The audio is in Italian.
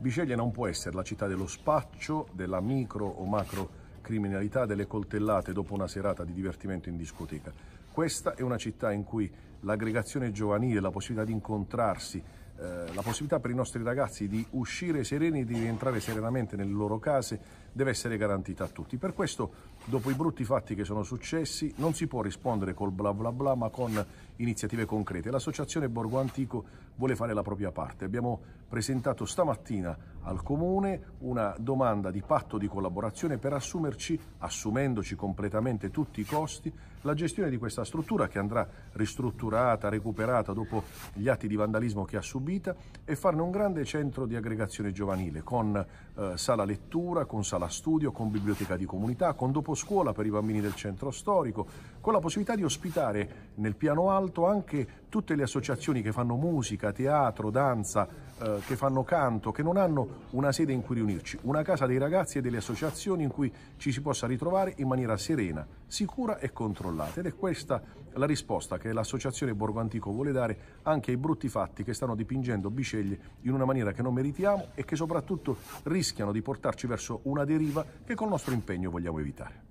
Biceglie non può essere la città dello spaccio, della micro o macro criminalità, delle coltellate dopo una serata di divertimento in discoteca. Questa è una città in cui l'aggregazione giovanile, la possibilità di incontrarsi, eh, la possibilità per i nostri ragazzi di uscire sereni e di rientrare serenamente nelle loro case deve essere garantita a tutti. Per questo, dopo i brutti fatti che sono successi, non si può rispondere col bla bla bla, ma con iniziative concrete. L'associazione Borgo Antico vuole fare la propria parte. Abbiamo presentato stamattina al Comune una domanda di patto di collaborazione per assumerci, assumendoci completamente tutti i costi, la gestione di questa struttura che andrà ristrutturata, recuperata dopo gli atti di vandalismo che ha subita e farne un grande centro di aggregazione giovanile con eh, sala lettura, con sala studio, con biblioteca di comunità, con dopo scuola per i bambini del centro storico, con la possibilità di ospitare nel piano alto anche tutte le associazioni che fanno musica, teatro, danza, eh, che fanno canto, che non hanno una sede in cui riunirci, una casa dei ragazzi e delle associazioni in cui ci si possa ritrovare in maniera serena, sicura e controllata. Ed è questa la risposta che l'associazione Borgo Antico vuole dare anche ai brutti fatti che stanno dipingendo Biceglie in una maniera che non meritiamo e che soprattutto rischiano di portarci verso una deriva che col nostro impegno vogliamo evitare.